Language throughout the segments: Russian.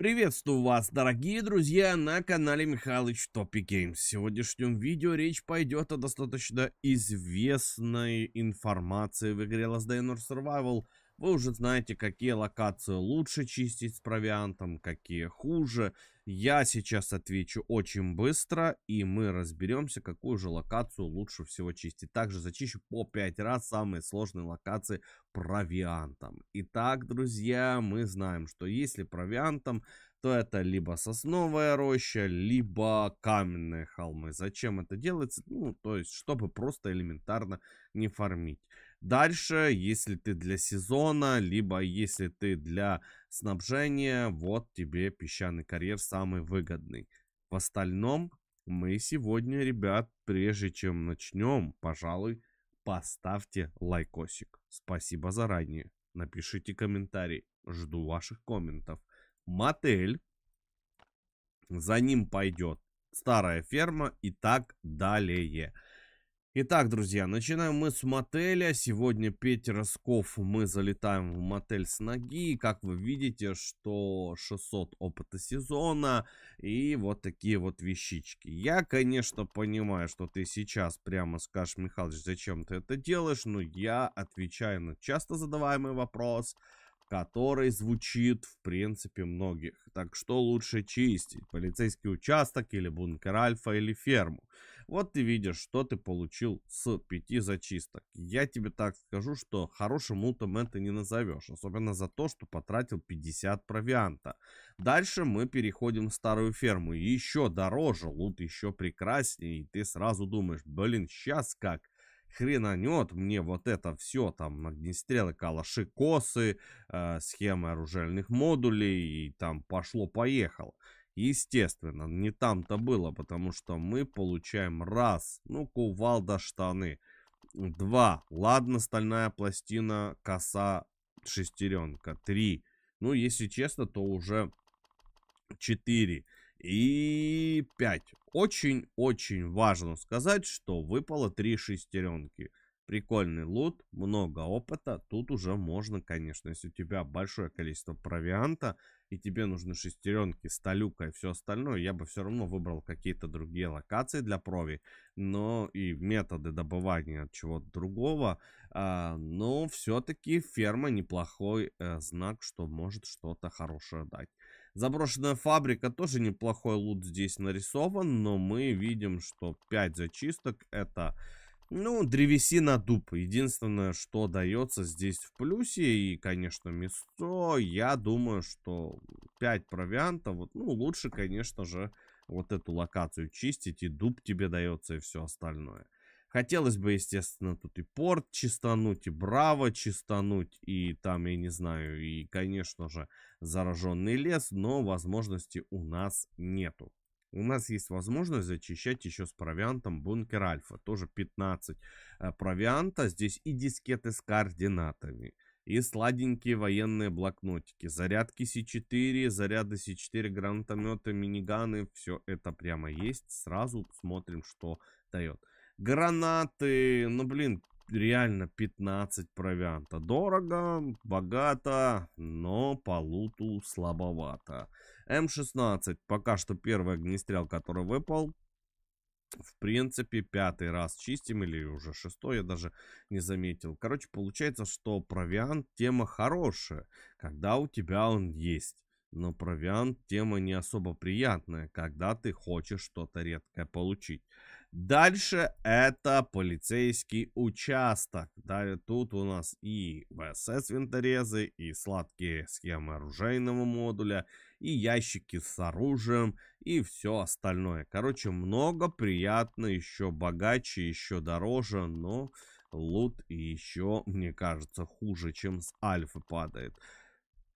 Приветствую вас, дорогие друзья, на канале Михалыч Топи Геймс. В сегодняшнем видео речь пойдет о достаточно известной информации в игре Last Day Nord Survival. Вы уже знаете, какие локации лучше чистить с провиантом, какие хуже. Я сейчас отвечу очень быстро, и мы разберемся, какую же локацию лучше всего чистить. Также зачищу по 5 раз самые сложные локации провиантом. Итак, друзья, мы знаем, что если провиантом, то это либо сосновая роща, либо каменные холмы. Зачем это делается? Ну, то есть, чтобы просто элементарно не фармить. Дальше, если ты для сезона, либо если ты для снабжения, вот тебе песчаный карьер самый выгодный. В остальном, мы сегодня, ребят, прежде чем начнем, пожалуй, поставьте лайкосик. Спасибо заранее. Напишите комментарий. Жду ваших комментов. Мотель. За ним пойдет старая ферма и так далее. Итак, друзья, начинаем мы с мотеля. Сегодня 5 росков мы залетаем в мотель с ноги. Как вы видите, что 600 опыта сезона и вот такие вот вещички. Я, конечно, понимаю, что ты сейчас прямо скажешь, Михалыч, зачем ты это делаешь, но я отвечаю на часто задаваемый вопрос который звучит, в принципе, многих. Так что лучше чистить? Полицейский участок или бункер Альфа или ферму? Вот ты видишь, что ты получил с пяти зачисток. Я тебе так скажу, что хорошим лутом это не назовешь. Особенно за то, что потратил 50 провианта. Дальше мы переходим в старую ферму. еще дороже, лут еще прекраснее. И ты сразу думаешь, блин, сейчас как хренанет мне вот это все, там, огнестрелы, калаши, косы, э, схемы оружейных модулей, и там пошло-поехало. Естественно, не там-то было, потому что мы получаем раз, ну, кувалда штаны. Два, ладно, стальная пластина, коса, шестеренка. Три, ну, если честно, то уже четыре. И пять. Очень-очень важно сказать, что выпало три шестеренки. Прикольный лут, много опыта. Тут уже можно, конечно, если у тебя большое количество провианта, и тебе нужны шестеренки, столюка и все остальное, я бы все равно выбрал какие-то другие локации для прови, но и методы добывания чего-то другого. А, но все-таки ферма неплохой э, знак, что может что-то хорошее дать. Заброшенная фабрика тоже неплохой лут здесь нарисован, но мы видим, что 5 зачисток это ну, древесина дуб. Единственное, что дается здесь в плюсе. И, конечно, место. Я думаю, что 5 провиантов. Вот, ну, лучше, конечно же, вот эту локацию чистить. И дуб тебе дается, и все остальное. Хотелось бы, естественно, тут и порт чистануть, и браво чистануть, и там, я не знаю, и, конечно же, зараженный лес, но возможности у нас нету у нас есть возможность зачищать еще с провиантом бункер альфа. Тоже 15 э, провианта. Здесь и дискеты с координатами. И сладенькие военные блокнотики. Зарядки С4, заряды С4, гранатометы, миниганы. Все это прямо есть. Сразу смотрим, что дает. Гранаты. Ну, блин, реально 15 провианта. Дорого, богато, но по луту слабовато. М16 пока что первый огнестрел, который выпал. В принципе, пятый раз чистим или уже шестой, я даже не заметил. Короче, получается, что провиант тема хорошая, когда у тебя он есть. Но провиант тема не особо приятная, когда ты хочешь что-то редкое получить. Дальше это полицейский участок. Далее тут у нас и ВСС винторезы, и сладкие схемы оружейного модуля, и ящики с оружием, и все остальное. Короче, много приятно, еще богаче, еще дороже, но лут еще, мне кажется, хуже, чем с альфы падает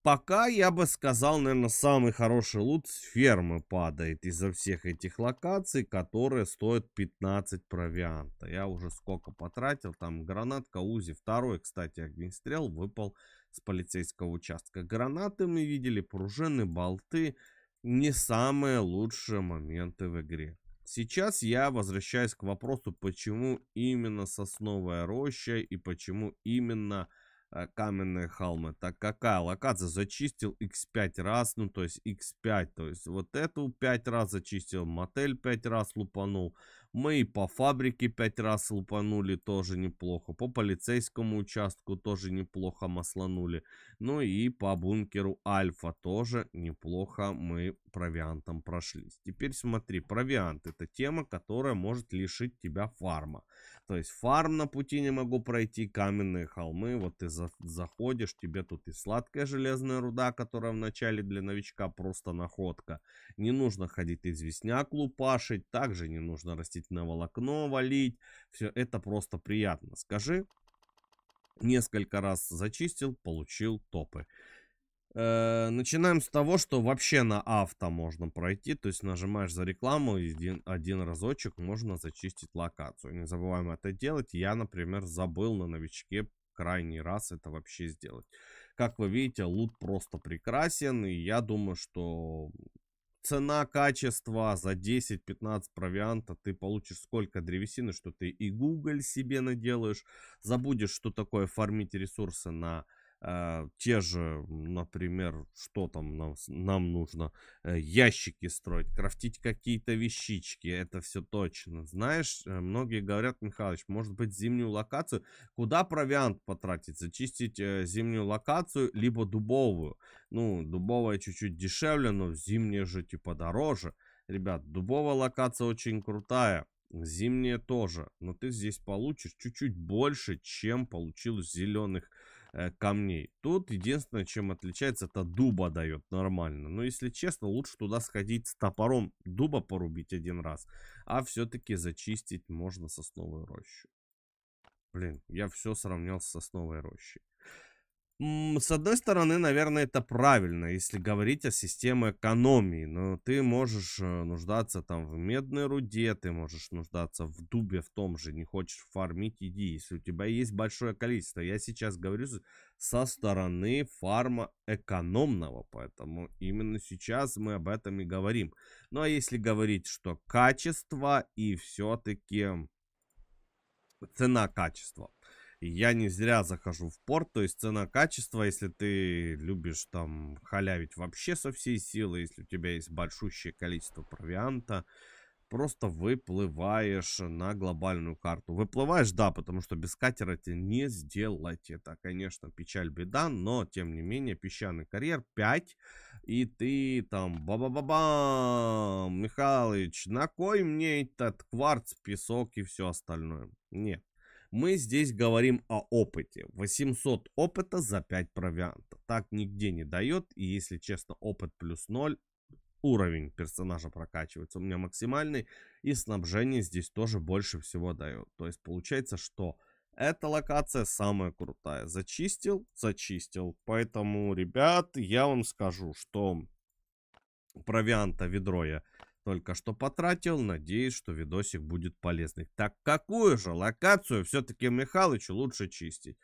пока, я бы сказал, наверное, самый хороший лут с фермы падает из-за всех этих локаций, которые стоят 15 провианта. Я уже сколько потратил, там гранатка УЗИ, второй, кстати, огнестрел выпал с полицейского участка. Гранаты мы видели, пружины, болты, не самые лучшие моменты в игре. Сейчас я возвращаюсь к вопросу, почему именно сосновая роща и почему именно... Э, каменные холмы. Так какая локация? Зачистил x5 раз, ну то есть x5, то есть вот эту 5 раз зачистил, мотель 5 раз лупанул, мы и по фабрике пять раз лупанули тоже неплохо. По полицейскому участку тоже неплохо масланули. Ну и по бункеру Альфа тоже неплохо мы провиантом прошлись. Теперь смотри, провиант это тема, которая может лишить тебя фарма. То есть фарм на пути не могу пройти, каменные холмы. Вот ты за заходишь, тебе тут и сладкая железная руда, которая вначале для новичка просто находка. Не нужно ходить известняк лупашить, также не нужно растить ездить, на волокно валить. Все это просто приятно. Скажи, несколько раз зачистил, получил топы. Э, начинаем с того, что вообще на авто можно пройти. То есть нажимаешь за рекламу и один, один разочек можно зачистить локацию. Не забываем это делать. Я, например, забыл на новичке крайний раз это вообще сделать. Как вы видите, лут просто прекрасен. И я думаю, что цена-качество за 10-15 провианта ты получишь сколько древесины, что ты и Google себе наделаешь, забудешь, что такое фармить ресурсы на а, те же, например, что там нам, нам нужно, э, ящики строить, крафтить какие-то вещички, это все точно. Знаешь, э, многие говорят, Михалыч, может быть зимнюю локацию, куда провиант потратить? Зачистить э, зимнюю локацию, либо дубовую. Ну, дубовая чуть-чуть дешевле, но зимняя же типа дороже. Ребят, дубовая локация очень крутая. зимняя тоже. Но ты здесь получишь чуть-чуть больше, чем получил в зеленых Э, камней. Тут единственное, чем отличается, это дуба дает нормально. Но если честно, лучше туда сходить с топором дуба порубить один раз. А все-таки зачистить можно сосновую рощу. Блин, я все сравнял с сосновой рощей. С одной стороны, наверное, это правильно, если говорить о системе экономии, но ты можешь э, нуждаться там в медной руде, ты можешь нуждаться в дубе в том же, не хочешь фармить, иди, если у тебя есть большое количество. Я сейчас говорю со стороны фарма экономного, поэтому именно сейчас мы об этом и говорим. Ну а если говорить, что качество и все-таки цена-качество качества я не зря захожу в порт, то есть цена-качество, если ты любишь там халявить вообще со всей силы, если у тебя есть большущее количество провианта, просто выплываешь на глобальную карту. Выплываешь, да, потому что без катера ты не сделать. Это, конечно, печаль, беда, но, тем не менее, песчаный карьер 5, и ты там, ба-ба-ба-бам, Михалыч, на кой мне этот кварц, песок и все остальное? Нет, мы здесь говорим о опыте. 800 опыта за 5 провианта. Так нигде не дает. И если честно, опыт плюс 0. Уровень персонажа прокачивается у меня максимальный. И снабжение здесь тоже больше всего дает. То есть получается, что эта локация самая крутая. Зачистил? Зачистил. Поэтому, ребят, я вам скажу, что провианта ведро я только что потратил. Надеюсь, что видосик будет полезный. Так какую же локацию все-таки Михалычу лучше чистить?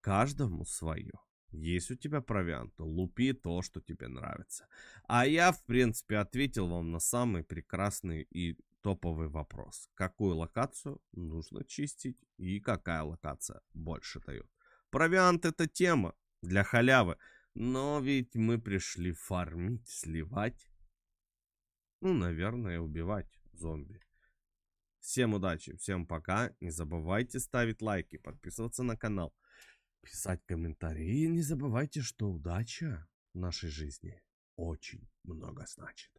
Каждому свое. Есть у тебя провиант, то лупи то, что тебе нравится. А я, в принципе, ответил вам на самый прекрасный и топовый вопрос. Какую локацию нужно чистить и какая локация больше дает? Провиант это тема для халявы, но ведь мы пришли фармить, сливать ну, наверное, убивать зомби. Всем удачи, всем пока. Не забывайте ставить лайки, подписываться на канал, писать комментарии. И не забывайте, что удача в нашей жизни очень много значит.